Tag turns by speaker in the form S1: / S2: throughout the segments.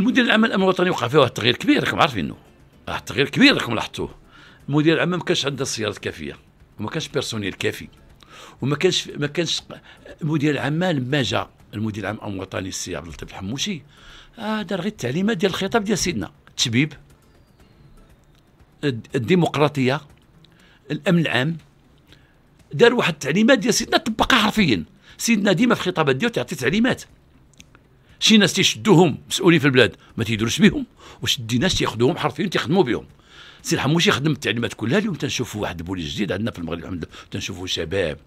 S1: المدير العام الامن الوطني وقع فيه واحد التغيير كبير راكم عارفينه واحد آه، التغيير كبير راكم لاحظتوه المدير العام ما كانش عنده السيارات كافيه وما كانش بيرسونيل كافي وما كانش ما كانش المدير العام لما جا المدير العام الامن الوطني السي عبد اللطيف الحموشي آه دار غير التعليمات ديال الخطاب ديال سيدنا التشبيب الديمقراطيه الامن العام دار واحد التعليمات ديال سيدنا طبقها حرفيا سيدنا ديما في الخطابات ديالو تعطي تعليمات شي ناس تيشدوهم مسؤولين في البلاد ما تيديروش بهم وشدي ناس تياخذوهم حرفيا تيخدموا بهم سي الحموشي خدم التعليمات كلها اليوم تنشوفوا واحد البوليس جديد عندنا في المغرب الحمد لله تنشوفوا شباب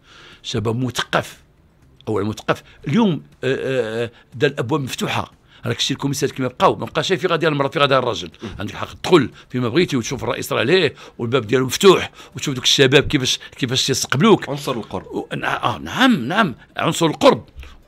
S1: شباب مثقف او مثقف اليوم آه، آه، آه، دا الابواب مفتوحه راك شتي الكوميسات كيما بقاو ما بقاش في غادي المراه في غادي الراجل عندك الحق تدخل فيما بغيتي وتشوف الرئيس راه ليه والباب ديالو مفتوح وتشوف دوك الشباب كيفاش كيفاش تيستقبلوك عنصر القرب و... آه نعم نعم عنصر القرب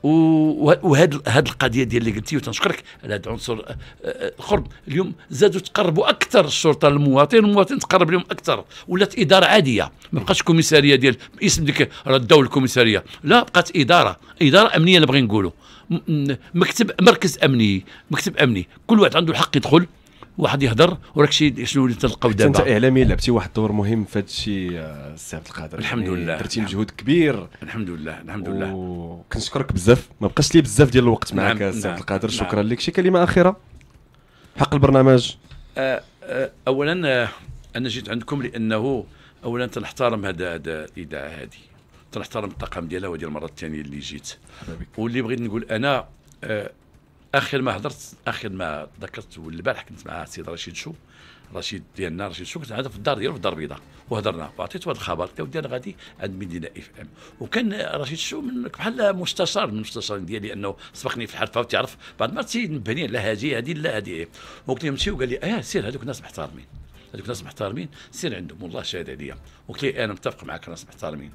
S1: وهاد هاد القضيه ديال اللي قلتي وتنشكرك على هاد العنصر آه، آه، القرب اليوم زادوا تقربوا اكثر الشرطه للمواطن المواطن تقرب لهم اكثر ولات اداره عاديه ما بقاش كوميساريه ديال اسم ديك ردوا الكوميساريه لا بقات اداره اداره امنيه اللي بغي نقولوا مكتب مركز امني مكتب امني كل واحد عنده الحق يدخل واحد يهضر وراك شي شنو اللي تلقاو
S2: دابا انت اعلامي لعبتي واحد الدور مهم في هذا الشيء آه، السي عبد القادر الحمد يعني لله درتي مجهود كبير الحمد لله الحمد لله وكنشكرك بزاف ما بقاش لي بزاف ديال الوقت نعم، معك السي نعم، عبد القادر نعم. شكرا لك شي كلمه اخيره حق البرنامج
S1: آه، آه، اولا انا جيت عندكم لانه اولا تنحترم هذا هذا الاذاعه هذه تنحترم الطاقم ديالها وديال المره الثانيه اللي جيت واللي بغيت نقول انا أه اخر ما هضرت اخر ما تذكرت البارح كنت مع السيد رشيد شو رشيد ديالنا رشيد شو كنت هذا في الدار ديالو في الدار البيضاء وهضرنا وعطيته هذا الخبر قلت له انا غادي عند مدينه اف ام وكان رشيد شو من بحال مستشار من المستشارين ديالي انه سبقني في الحرفه وتعرف بعد ما تنبهني على هذه هذه لا هذه وقلت له مشي وقال لي اه سير هذوك الناس محترمين هذوك الناس محترمين سير عندهم والله شاهد عليا قلت لي انا متفق معك الناس محترمين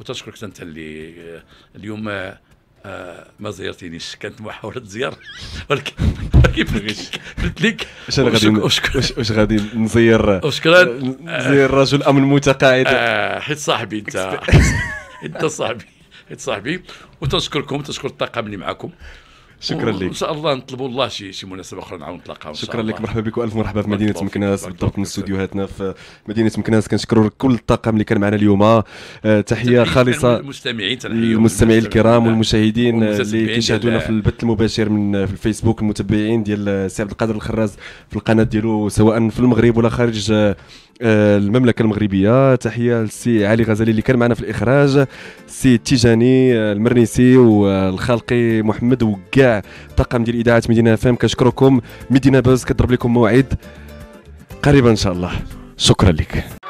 S1: وتشكرك انت اللي آه، اليوم آه، آه ما زيرتينيش كانت محاولة زيارة ولكن قلت لك واش غادي
S2: واش غادي نزير شكرا نزير رجل امن متقاعد آه،
S1: حيت صاحبي انت انت صاحبي حيت صاحبي وتنشكركم تنشكر الطاقم اللي معكم
S2: شكرا لك ان شاء
S1: الله نطلبوا الله شي شي مناسبه اخرى نعاود نتلاقاو شكرا لك
S2: مرحبا بك والف مرحبا في مدينه مكناس بالضبط من استديوهاتنا في مدينه مكناس كنشكروا كل الطاقم اللي كان معنا اليوم آه، تحيه خالصه للمستمعين المستمعين الكرام والمشاهدين اللي كيشاهدونا في البث المباشر من في الفيسبوك المتابعين ديال سي عبد القادر الخراز في القناه ديالو سواء في المغرب ولا خارج آه، آه، المملكه المغربيه تحيه للسي علي غزالي اللي كان معنا في الاخراج السي التيجاني آه، المرنسي والخالقي محمد وكاع طاقم ديال اذاعه مدينه فام كنشكركم مدينه باز كضرب لكم موعد قريبا ان شاء الله شكرا لك